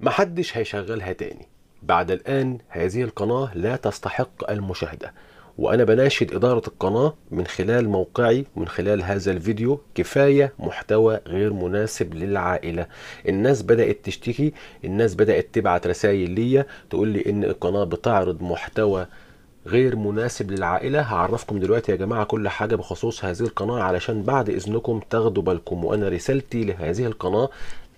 محدش هيشغلها تاني بعد الآن هذه القناة لا تستحق المشاهدة وأنا بناشد إدارة القناة من خلال موقعي من خلال هذا الفيديو كفاية محتوى غير مناسب للعائلة الناس بدأت تشتكي الناس بدأت تبعت رسائل ليا تقول لي إن القناة بتعرض محتوى غير مناسب للعائلة هعرفكم دلوقتي يا جماعة كل حاجة بخصوص هذه القناة علشان بعد إذنكم تاخدوا بالكم وأنا رسالتي لهذه القناة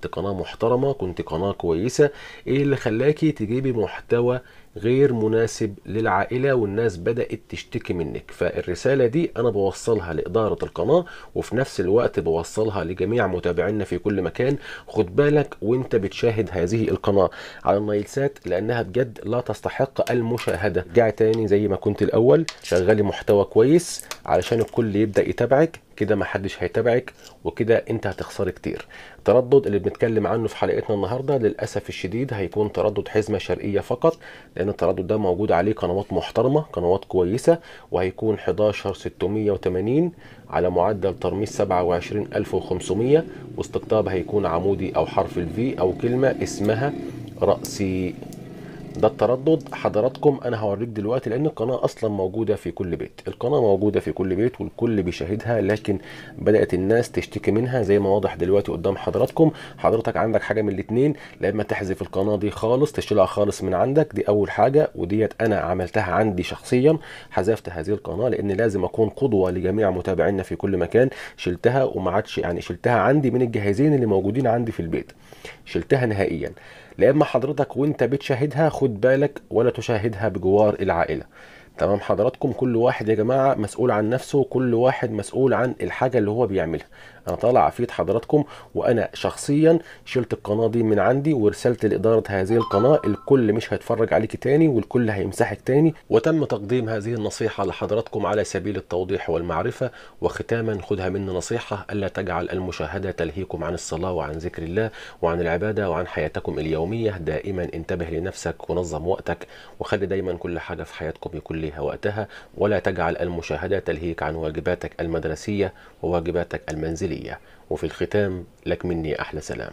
كنت قناة محترمة كنت قناة كويسة ايه اللي خلاكي تجيبي محتوى غير مناسب للعائلة والناس بدأت تشتكي منك فالرسالة دي أنا بوصلها لإدارة القناة وفي نفس الوقت بوصلها لجميع متابعينا في كل مكان خد بالك وانت بتشاهد هذه القناة على النايلسات لأنها بجد لا تستحق المشاهدة رجع تاني زي ما كنت الأول شغلي محتوى كويس علشان الكل يبدأ يتابعك كده ما حدش هيتابعك وكده انت هتخسر كتير التردد اللي بنتكلم عنه في حلقتنا النهارده للاسف الشديد هيكون تردد حزمه شرقيه فقط لان التردد ده موجود عليه قنوات محترمه قنوات كويسه وهيكون 11680 على معدل ترميز 27500 واستقطاب هيكون عمودي او حرف الفي او كلمه اسمها راسي ده التردد حضراتكم انا هوريك دلوقتي لان القناه اصلا موجوده في كل بيت القناه موجوده في كل بيت والكل بيشاهدها لكن بدات الناس تشتكي منها زي ما واضح دلوقتي قدام حضراتكم حضرتك عندك حاجه من الاثنين لا اما تحذف القناه دي خالص تشيلها خالص من عندك دي اول حاجه وديت انا عملتها عندي شخصيا حذفت هذه القناه لان لازم اكون قدوه لجميع متابعينا في كل مكان شلتها وما عادش يعني شلتها عندي من الجهازين اللي موجودين عندي في البيت شلتها نهائيا لأما حضرتك وانت بتشاهدها خد بالك ولا تشاهدها بجوار العائلة تمام حضراتكم كل واحد يا جماعه مسؤول عن نفسه كل واحد مسؤول عن الحاجه اللي هو بيعملها انا طالع افيد حضراتكم وانا شخصيا شلت القناه دي من عندي ورسلت لاداره هذه القناه الكل مش هيتفرج عليك تاني والكل هيمسحك تاني وتم تقديم هذه النصيحه لحضراتكم على سبيل التوضيح والمعرفه وختاما خدها مني نصيحه الا تجعل المشاهده تلهيكم عن الصلاه وعن ذكر الله وعن العباده وعن حياتكم اليوميه دائما انتبه لنفسك ونظم وقتك وخلي دايما كل حاجه في حياتكم يكون عليها وقتها ولا تجعل المشاهدة تلهيك عن واجباتك المدرسية وواجباتك المنزلية وفي الختام لك مني أحلى سلام